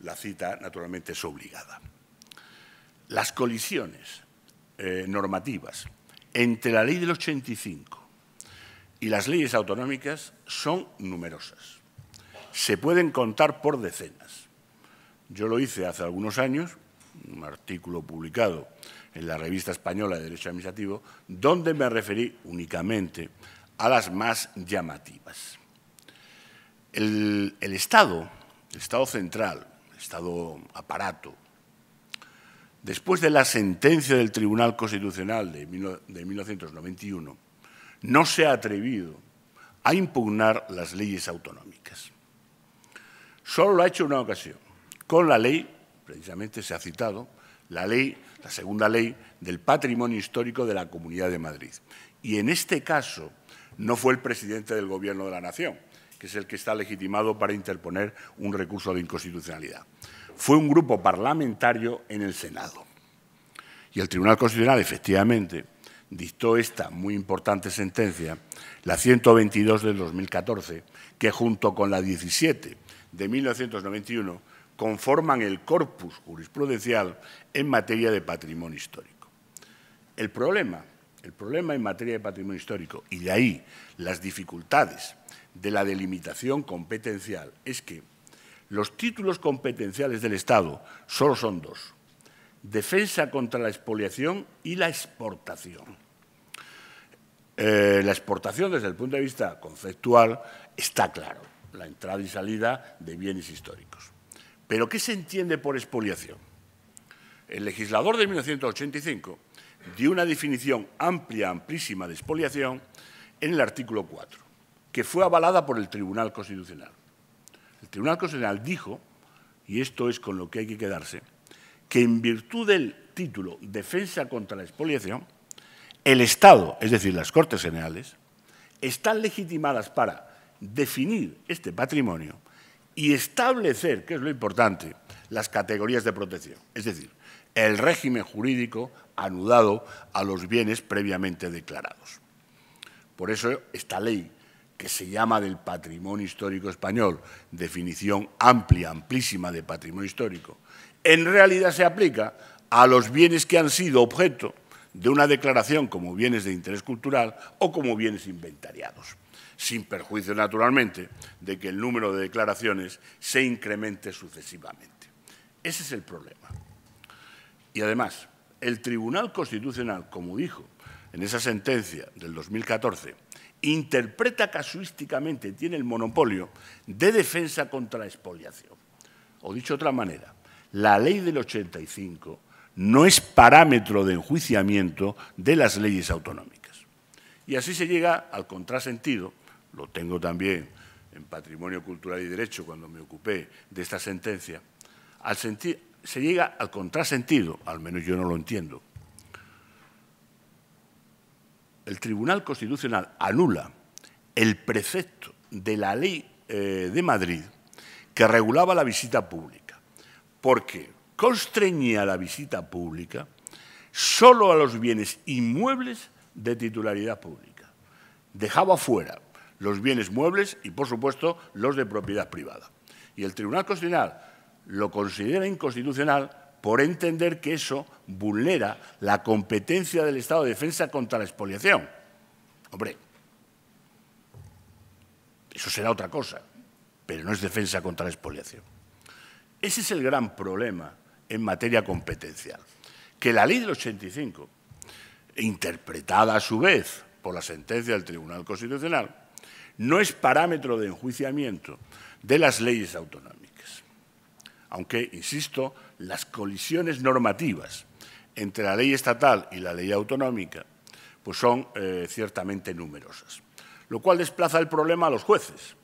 la cita naturalmente es obligada. Las colisiones normativas entre la ley del 85 y las leyes autonómicas son numerosas. Se pueden contar por decenas. Yo lo hice hace algunos años, un artículo publicado en la revista española de Derecho Administrativo, donde me referí únicamente a las más llamativas. El, el Estado, el Estado central, el Estado aparato, después de la sentencia del Tribunal Constitucional de, 1991, no se ha atrevido a impugnar las leyes autonómicas. Solo lo ha hecho una ocasión, con la ley, precisamente se ha citado, la ley, la segunda ley del patrimonio histórico de la Comunidad de Madrid. Y en este caso no fue el presidente del Gobierno de la Nación, que es el que está legitimado para interponer un recurso de inconstitucionalidad fue un grupo parlamentario en el Senado. Y el Tribunal Constitucional, efectivamente, dictó esta muy importante sentencia, la 122 de 2014, que junto con la 17 de 1991 conforman el corpus jurisprudencial en materia de patrimonio histórico. El problema, el problema en materia de patrimonio histórico y de ahí las dificultades de la delimitación competencial es que los títulos competenciales del Estado solo son dos. Defensa contra la expoliación y la exportación. Eh, la exportación, desde el punto de vista conceptual, está claro. La entrada y salida de bienes históricos. Pero, ¿qué se entiende por expoliación? El legislador de 1985 dio una definición amplia, amplísima de expoliación en el artículo 4, que fue avalada por el Tribunal Constitucional. Tribunal Constitucional dijo, y esto es con lo que hay que quedarse, que en virtud del título Defensa contra la expoliación, el Estado, es decir, las Cortes Generales, están legitimadas para definir este patrimonio y establecer, que es lo importante, las categorías de protección, es decir, el régimen jurídico anudado a los bienes previamente declarados. Por eso esta ley que se llama del patrimonio histórico español, definición amplia, amplísima de patrimonio histórico, en realidad se aplica a los bienes que han sido objeto de una declaración como bienes de interés cultural o como bienes inventariados, sin perjuicio, naturalmente, de que el número de declaraciones se incremente sucesivamente. Ese es el problema. Y además, el Tribunal Constitucional, como dijo en esa sentencia del 2014, interpreta casuísticamente, tiene el monopolio de defensa contra la expoliación. O dicho de otra manera, la ley del 85 no es parámetro de enjuiciamiento de las leyes autonómicas. Y así se llega al contrasentido, lo tengo también en Patrimonio Cultural y Derecho cuando me ocupé de esta sentencia, se llega al contrasentido, al menos yo no lo entiendo, el Tribunal Constitucional anula el precepto de la ley eh, de Madrid que regulaba la visita pública, porque constreñía la visita pública solo a los bienes inmuebles de titularidad pública. Dejaba fuera los bienes muebles y, por supuesto, los de propiedad privada. Y el Tribunal Constitucional lo considera inconstitucional por entender que eso vulnera la competencia del Estado de defensa contra la expoliación. Hombre, eso será otra cosa, pero no es defensa contra la expoliación. Ese es el gran problema en materia competencial, que la ley del 85, interpretada a su vez por la sentencia del Tribunal Constitucional, no es parámetro de enjuiciamiento de las leyes autonómicas aunque, insisto, las colisiones normativas entre la ley estatal y la ley autonómica pues son eh, ciertamente numerosas, lo cual desplaza el problema a los jueces.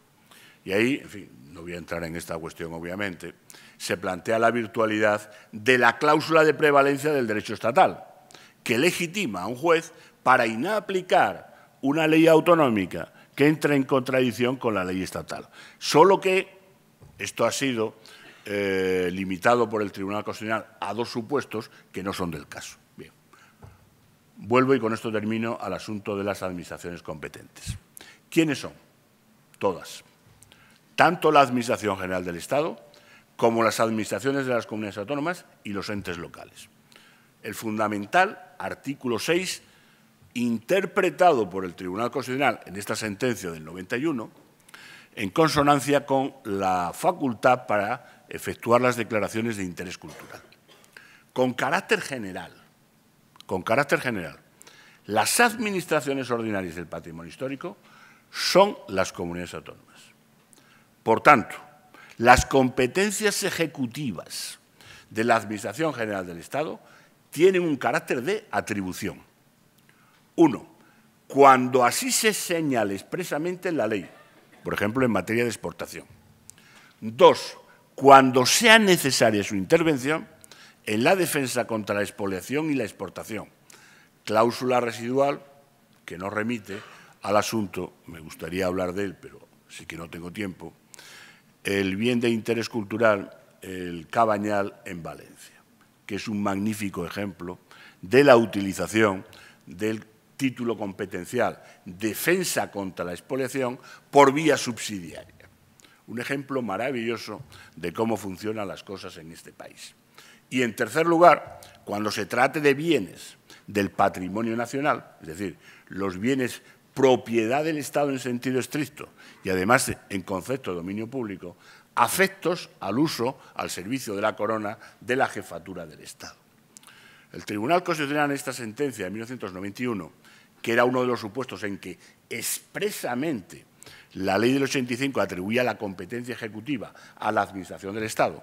Y ahí, en fin, no voy a entrar en esta cuestión, obviamente, se plantea la virtualidad de la cláusula de prevalencia del derecho estatal, que legitima a un juez para inaplicar una ley autonómica que entra en contradicción con la ley estatal. Solo que esto ha sido eh, limitado por el Tribunal Constitucional a dos supuestos que no son del caso. Bien. Vuelvo y con esto termino al asunto de las administraciones competentes. ¿Quiénes son? Todas. Tanto la Administración General del Estado como las administraciones de las comunidades autónomas y los entes locales. El fundamental, artículo 6, interpretado por el Tribunal Constitucional en esta sentencia del 91, en consonancia con la facultad para efectuar las declaraciones de interés cultural. Con carácter general, con carácter general, las administraciones ordinarias del patrimonio histórico son las comunidades autónomas. Por tanto, las competencias ejecutivas de la Administración General del Estado tienen un carácter de atribución. Uno, cuando así se señale expresamente en la ley, por ejemplo, en materia de exportación. Dos, cuando sea necesaria su intervención en la defensa contra la expoliación y la exportación. Cláusula residual que nos remite al asunto, me gustaría hablar de él, pero sí que no tengo tiempo, el bien de interés cultural, el Cabañal en Valencia, que es un magnífico ejemplo de la utilización del título competencial defensa contra la expoliación por vía subsidiaria un ejemplo maravilloso de cómo funcionan las cosas en este país. Y en tercer lugar, cuando se trate de bienes del patrimonio nacional, es decir, los bienes propiedad del Estado en sentido estricto y además en concepto de dominio público, afectos al uso, al servicio de la corona, de la jefatura del Estado. El Tribunal Constitucional en esta sentencia de 1991, que era uno de los supuestos en que expresamente la ley del 85 atribuía la competencia ejecutiva a la Administración del Estado.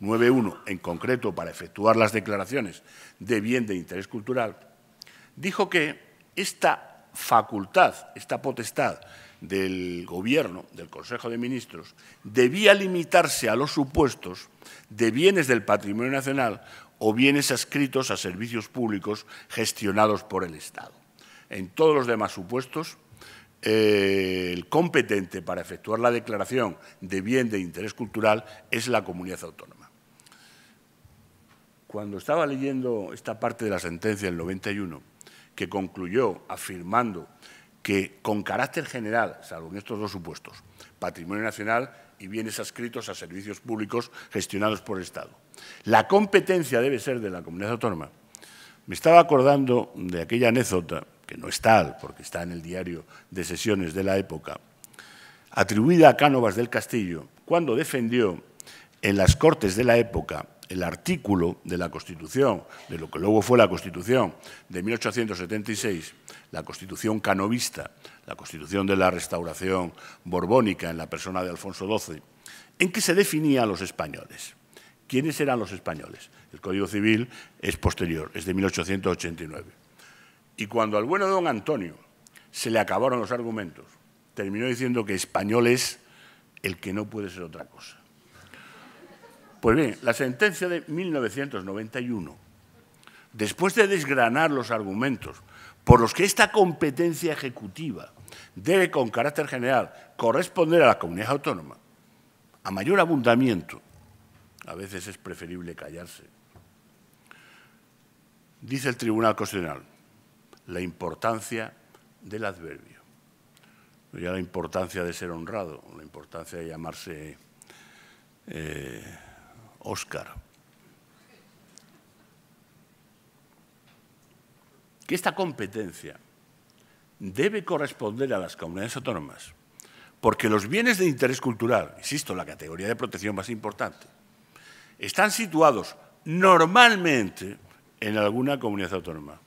9.1, en concreto para efectuar las declaraciones de bien de interés cultural, dijo que esta facultad, esta potestad del Gobierno, del Consejo de Ministros, debía limitarse a los supuestos de bienes del patrimonio nacional o bienes adscritos a servicios públicos gestionados por el Estado. En todos los demás supuestos, el competente para efectuar la declaración de bien de interés cultural es la comunidad autónoma. Cuando estaba leyendo esta parte de la sentencia del 91, que concluyó afirmando que con carácter general, salvo en estos dos supuestos, patrimonio nacional y bienes adscritos a servicios públicos gestionados por el Estado. La competencia debe ser de la comunidad autónoma. Me estaba acordando de aquella anécdota que no es tal porque está en el diario de sesiones de la época, atribuida a Cánovas del Castillo, cuando defendió en las Cortes de la época el artículo de la Constitución, de lo que luego fue la Constitución de 1876, la Constitución canovista, la Constitución de la Restauración Borbónica en la persona de Alfonso XII, en que se definía a los españoles. ¿Quiénes eran los españoles? El Código Civil es posterior, es de 1889. Y cuando al bueno don Antonio se le acabaron los argumentos, terminó diciendo que español es el que no puede ser otra cosa. Pues bien, la sentencia de 1991, después de desgranar los argumentos por los que esta competencia ejecutiva debe con carácter general corresponder a la comunidad autónoma, a mayor abundamiento, a veces es preferible callarse, dice el Tribunal Constitucional, la importancia del adverbio. Ya la importancia de ser honrado, la importancia de llamarse eh, Óscar. Que esta competencia debe corresponder a las comunidades autónomas, porque los bienes de interés cultural, insisto, la categoría de protección más importante, están situados normalmente en alguna comunidad autónoma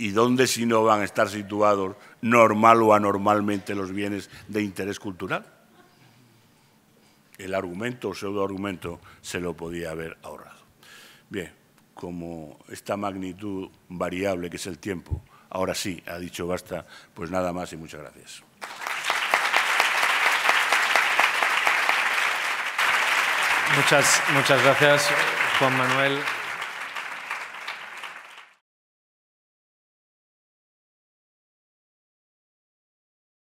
y dónde si no van a estar situados normal o anormalmente los bienes de interés cultural. El argumento o argumento se lo podía haber ahorrado. Bien, como esta magnitud variable que es el tiempo, ahora sí, ha dicho basta, pues nada más y muchas gracias. Muchas, muchas gracias, Juan Manuel.